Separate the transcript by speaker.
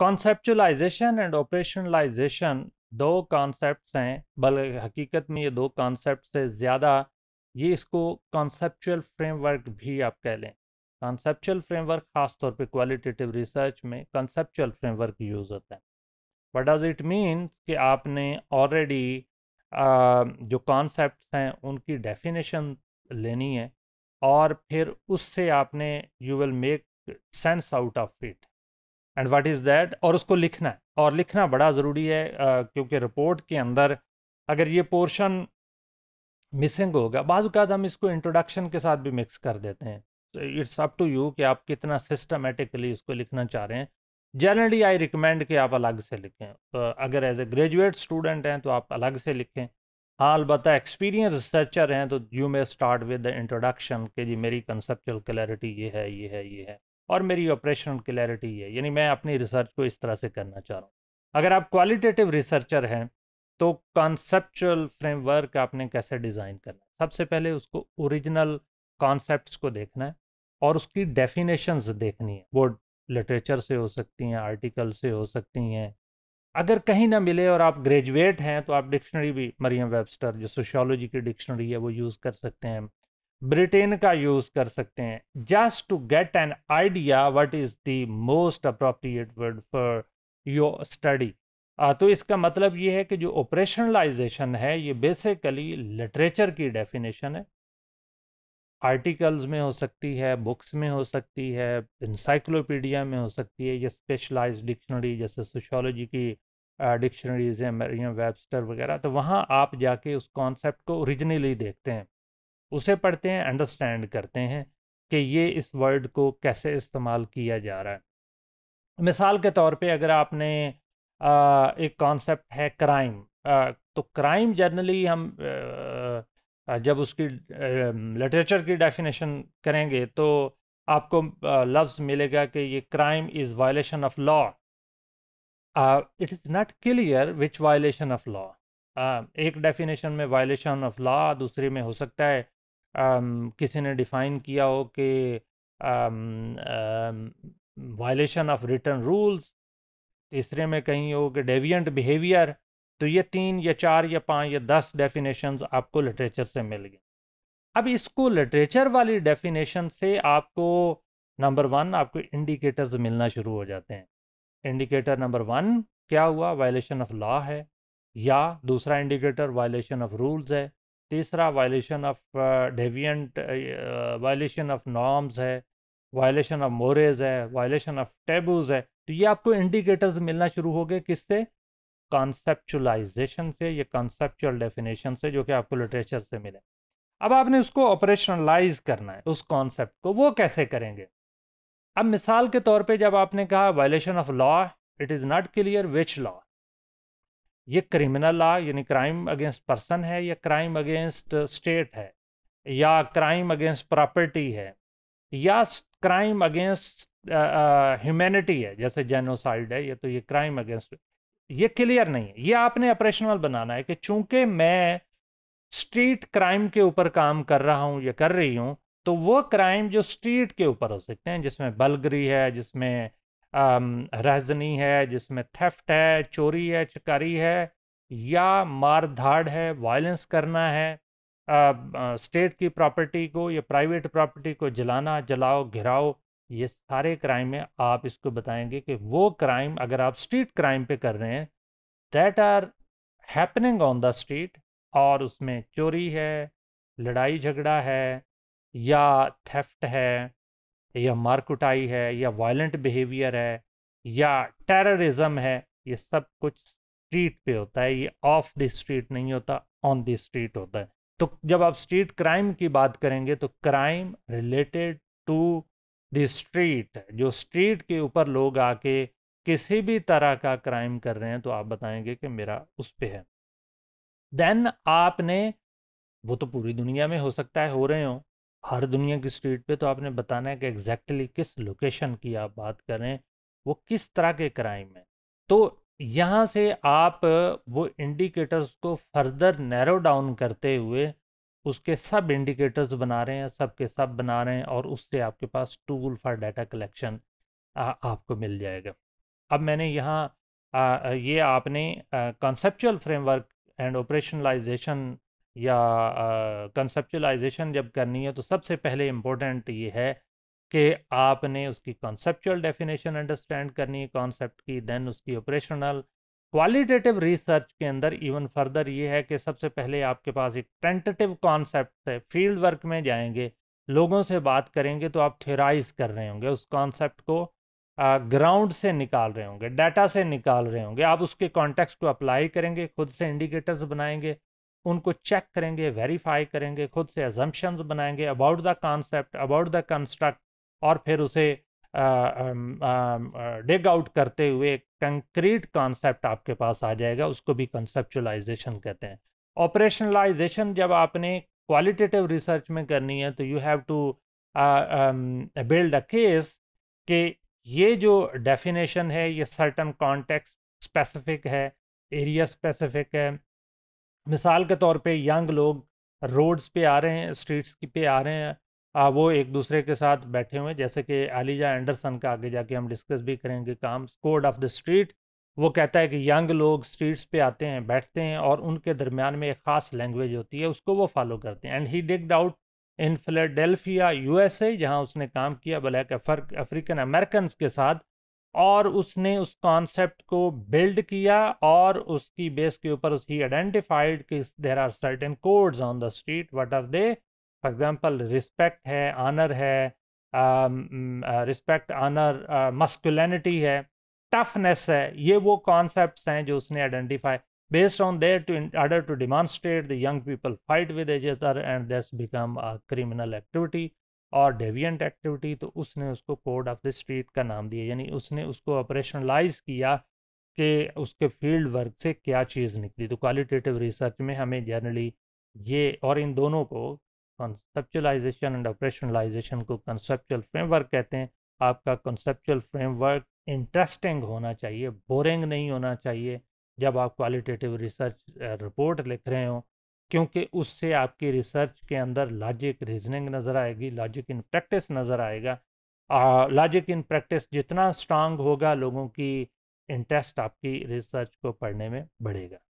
Speaker 1: conceptualisation and operationalisation दो concepts हैं बल्कि हकीकत में ये दो कॉन्सेप्ट से ज़्यादा ये इसको कॉन्सेप्चुअल फ्रेमवर्क भी आप कह लें कॉन्सेप्चुअल फ्रेमवर्क ख़ास तौर पे क्वालिटेटिव रिसर्च में कॉन्सेप्चुअल फ्रेमवर्क यूज़ होता है बट डज इट मीन्स कि आपने ऑलरेडी जो कॉन्सेप्ट हैं उनकी डेफिनेशन लेनी है और फिर उससे आपने you will make sense out of it and what is that और उसको लिखना है और लिखना बड़ा ज़रूरी है क्योंकि रिपोर्ट के अंदर अगर ये पोर्शन मिसिंग होगा बाजूकात हम इसको इंट्रोडक्शन के साथ भी मिक्स कर देते हैं इट्स अप टू यू कि आप कितना सिस्टमेटिकली इसको लिखना चाह रहे हैं जनरली आई रिकमेंड कि आप अलग से लिखें तो अगर एज ए ग्रेजुएट स्टूडेंट हैं तो आप अलग से लिखें हाँ अलबत् एक्सपीरियंस रिसर्चर हैं तो you may start with the introduction के जी मेरी कंसेप्चुअल क्लैरिटी ये है ये है ये है और मेरी ऑपरेशनल क्लैरिटी है यानी मैं अपनी रिसर्च को इस तरह से करना चाह रहा हूँ अगर आप क्वालिटेटिव रिसर्चर हैं तो कॉन्सेप्चुअल फ्रेमवर्क आपने कैसे डिज़ाइन करना है सबसे पहले उसको ओरिजिनल कॉन्सेप्ट्स को देखना है और उसकी डेफिनेशंस देखनी है वो लिटरेचर से हो सकती हैं आर्टिकल से हो सकती हैं अगर कहीं ना मिले और आप ग्रेजुएट हैं तो आप डिक्शनरी भी मरियम वेबस्टर जो सोशोलॉजी की डिक्शनरी है वो यूज़ कर सकते हैं ब्रिटेन का यूज़ कर सकते हैं just to get an idea what is the most appropriate word for your study तो इसका मतलब ये है कि जो ऑपरेशनलाइजेशन है ये बेसिकली लिटरेचर की डेफिनेशन है आर्टिकल्स में हो सकती है बुक्स में हो सकती है इंसाइक्लोपीडिया में हो सकती है या स्पेशलाइज डिक्शनरी जैसे सोशोलॉजी की डिक्शनरीज हैं वेबस्टर वगैरह तो वहाँ आप जाके उस कॉन्सेप्ट को ओरिजिनली देखते हैं उसे पढ़ते हैं अंडरस्टैंड करते हैं कि ये इस वर्ड को कैसे इस्तेमाल किया जा रहा है मिसाल के तौर पे अगर आपने आ, एक कॉन्सेप्ट है क्राइम तो क्राइम जर्नली हम आ, जब उसकी लिटरेचर की डेफिनेशन करेंगे तो आपको लफ्ज़ मिलेगा कि ये crime is violation of law it is not clear which violation of law एक डेफिनेशन में वायलेशन ऑफ लॉ दूसरे में हो सकता है किसी ने डिफाइन किया हो कि वायलेशन ऑफ रिटर्न रूल्स तीसरे में कहीं हो कि डेवियंट बिहेवियर तो ये तीन या चार या पाँच या दस डेफिनेशन आपको लिटरेचर से मिल गई अब इसको लिटरेचर वाली डेफिनेशन से आपको नंबर वन आपको इंडिकेटर्स मिलना शुरू हो जाते हैं इंडिकेटर नंबर वन क्या हुआ वायलेशन ऑफ लॉ है या दूसरा इंडिकेटर वायलेशन ऑफ रूल्स है तीसरा violation of deviant violation of norms है वायलेशन ऑफ मोरेज है वायलेशन ऑफ टेबूज है तो ये आपको इंडिकेटर्स मिलना शुरू हो गए किससे कॉन्सेप्चुलाइजेशन से या कॉन्सेप्चुअल डेफिनेशन से जो कि आपको लिटरेचर से मिले अब आपने उसको ऑपरेशनलाइज करना है उस कॉन्सेप्ट को वो कैसे करेंगे अब मिसाल के तौर पे जब आपने कहा violation of law it is not clear which law ये क्रिमिनल लॉ यानी क्राइम अगेंस्ट पर्सन है या क्राइम अगेंस्ट स्टेट है या क्राइम अगेंस्ट प्रॉपर्टी है या क्राइम अगेंस्ट ह्यूमैनिटी है जैसे जेनोसाइड है ये तो ये क्राइम अगेंस्ट ये क्लियर नहीं है ये आपने ऑपरेशनल बनाना है कि चूंकि मैं स्ट्रीट क्राइम के ऊपर काम कर रहा हूँ या कर रही हूँ तो वो क्राइम जो स्ट्रीट के ऊपर हो सकते हैं जिसमें बलगरी है जिसमें रहजनी है जिसमें थेफ्ट है चोरी है चकारी है या मार धाड़ है वायलेंस करना है स्टेट की प्रॉपर्टी को या प्राइवेट प्रॉपर्टी को जलाना जलाओ घिराओ ये सारे क्राइम में आप इसको बताएंगे कि वो क्राइम अगर आप स्ट्रीट क्राइम पे कर रहे हैं that are happening on the street और उसमें चोरी है लड़ाई झगड़ा है या थेफ्ट है या मारकुटाई है या वायलेंट बिहेवियर है या टेररिज्म है ये सब कुछ स्ट्रीट पे होता है ये ऑफ द स्ट्रीट नहीं होता ऑन द स्ट्रीट होता है तो जब आप स्ट्रीट क्राइम की बात करेंगे तो crime related to the street जो स्ट्रीट के ऊपर लोग आके किसी भी तरह का क्राइम कर रहे हैं तो आप बताएंगे कि मेरा उस पर है देन आपने वो तो पूरी दुनिया में हो सकता है हो रहे हो हर दुनिया की स्ट्रीट पे तो आपने बताना है कि एग्जैक्टली किस लोकेशन की आप बात करें वो किस तरह के क्राइम है तो यहाँ से आप वो इंडिकेटर्स को फर्दर नैरो डाउन करते हुए उसके सब इंडिकेटर्स बना रहे हैं सब के सब बना रहे हैं और उससे आपके पास टूल फॉर डाटा कलेक्शन आपको मिल जाएगा अब मैंने यहाँ ये आपने कॉन्सेपचुअल फ्रेमवर्क एंड ऑपरेशनलाइजेशन या कंसेप्चुलाइजेशन जब करनी है तो सबसे पहले इम्पोर्टेंट ये है कि आपने उसकी कॉन्सेप्चुअल डेफिनेशन अंडरस्टैंड करनी है कॉन्सेप्ट की देन उसकी ऑपरेशनल क्वालिटेटिव रिसर्च के अंदर इवन फर्दर ये है कि सबसे पहले आपके पास एक टेंटेटिव कॉन्सेप्ट है फील्ड वर्क में जाएंगे लोगों से बात करेंगे तो आप थेराइज कर रहे होंगे उस कॉन्सेप्ट को ग्राउंड से निकाल रहे होंगे डाटा से निकाल रहे होंगे आप उसके कॉन्टेक्स्ट को अप्लाई करेंगे खुद से इंडिकेटर्स बनाएंगे उनको चेक करेंगे वेरीफाई करेंगे खुद से एजम्पन्स बनाएंगे about the concept about the construct और फिर उसे डिग आउट करते हुए कंक्रीट कॉन्सेप्ट आपके पास आ जाएगा उसको भी कंसेप्चुलाइजेशन कहते हैं ऑपरेशनलाइजेशन जब आपने क्वालिटेटिव रिसर्च में करनी है तो you have to build a case कि ये जो डेफिनेशन है ये सर्टन कॉन्टेक्स्ट स्पेसिफिक है एरिया स्पेसिफिक है मिसाल के तौर पे यंग लोग रोड्स पे आ रहे हैं स्ट्रीट्स पे आ रहे हैं आ, वो एक दूसरे के साथ बैठे हुए हैं जैसे कि एलिजा एंडरसन का आगे जाके हम डिस्कस भी करेंगे काम कोड ऑफ द स्ट्रीट वो कहता है कि यंग लोग स्ट्रीट्स पे आते हैं बैठते हैं और उनके दरमियान में एक ख़ास लैंग्वेज होती है उसको वो फॉलो करते हैं and he digged out in Philadelphia U S उसने काम किया ब्लैक अफ्रीकन अमेरिकन के साथ और उसने उस कॉन्सेप्ट को बिल्ड किया और उसकी बेस के ऊपर उसकी आइडेंटिफाइड कि there are certain codes on the street what are they for example respect है आनर है रिस्पेक्ट आनर मस्कुलिटी है टफनेस है ये वो कॉन्सेप्ट हैं जो उसने identify based on their to order to demonstrate the young people fight with with each other and thus become a और डेवियंट एक्टिविटी तो उसने उसको कोड ऑफ द स्ट्रीट का नाम दिया यानी उसने उसको ऑपरेशनलाइज किया कि उसके फील्ड वर्क से क्या चीज़ निकली तो क्वालिटेटिव रिसर्च में हमें जनरली ये और इन दोनों को कंसेप्चुलाइजेशन एंड ऑपरेशनलाइजेशन को कंसेप्चुअल फ्रेमवर्क कहते हैं आपका कंसेप्चुअल फ्रेमवर्क इंटरेस्टिंग होना चाहिए बोरिंग नहीं होना चाहिए जब आप क्वालिटेटिव रिसर्च रिपोर्ट लिख रहे हो क्योंकि उससे आपकी रिसर्च के अंदर लॉजिक रीजनिंग नज़र आएगी लॉजिक इन प्रैक्टिस नज़र आएगा लॉजिक इन प्रैक्टिस जितना स्ट्रांग होगा लोगों की इंटरेस्ट आपकी रिसर्च को पढ़ने में बढ़ेगा